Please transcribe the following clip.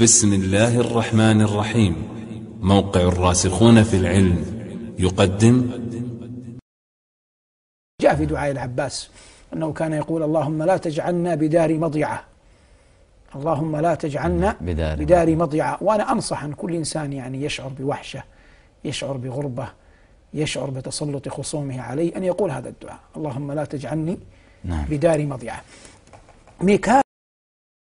بسم الله الرحمن الرحيم موقع الراسخون في العلم يقدم جاء في دعاء العباس أنه كان يقول اللهم لا تجعلنا بدار مضيعة اللهم لا تجعلنا بدار, مضيعة وأنا أنصح أن كل إنسان يعني يشعر بوحشة يشعر بغربة يشعر بتسلط خصومه عليه أن يقول هذا الدعاء اللهم لا تجعلني نعم. بدار مضيعة ميكال